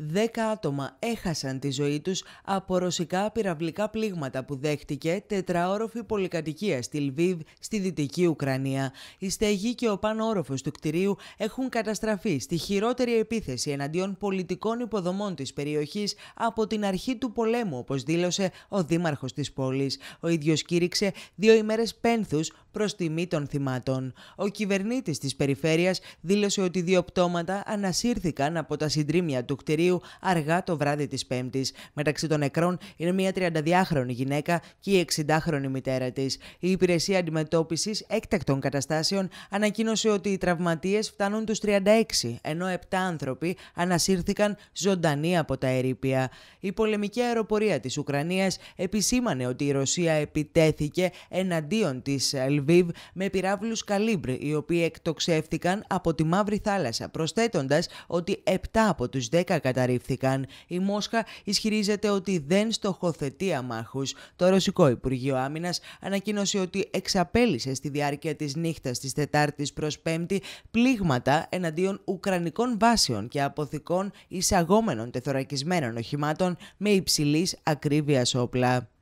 Δέκα άτομα έχασαν τη ζωή τους από ρωσικά πυραυλικά πλήγματα που δέχτηκε τετραόροφη πολυκατοικία στη Λβίβ στη Δυτική Ουκρανία. Η στεγή και ο πάνω του κτηρίου έχουν καταστραφεί στη χειρότερη επίθεση εναντίον πολιτικών υποδομών της περιοχής από την αρχή του πολέμου, όπως δήλωσε ο δήμαρχος της πόλης. Ο ίδιος κήρυξε δύο ημέρες πένθους προς τιμή των θυμάτων. Ο κυβερνήτης της περιφέρειας δήλωσε ότι δύο πτώματα ανασύρθηκαν από τα συντρίμια του κτηρίου αργά το βράδυ της Πέμπτης. Μεταξύ των νεκρών είναι μια 32χρονη γυναίκα και η 60χρονη μητέρα της. Η Υπηρεσία Αντιμετώπισης Έκτακτων Καταστάσεων ανακοίνωσε ότι οι τραυματίες φτάνουν τους 36, ενώ 7 άνθρωποι ανασύρθηκαν ζωντανοί από τα ερήπια. Η πολεμική αεροπορία της Ουκρανίας επισήμανε ότι η Ρωσία επιτέθηκε εναντίον της Λβίβ με πυράβλους Καλύμπρ, οι οποίοι εκτοξεύτηκαν από τη Μαύρη Θάλασσα, προσθέτοντας ότι 7 από τους 10 καταστάσει η Μόσχα ισχυρίζεται ότι δεν στοχοθετεί αμάχους. Το Ρωσικό Υπουργείο Άμυνας ανακοίνωσε ότι εξαπέλυσε στη διάρκεια της νύχτας της Τετάρτης προς Πέμπτη πλήγματα εναντίον Ουκρανικών βάσεων και αποθηκών εισαγόμενων τεθωρακισμένων οχημάτων με υψηλής ακρίβειας όπλα.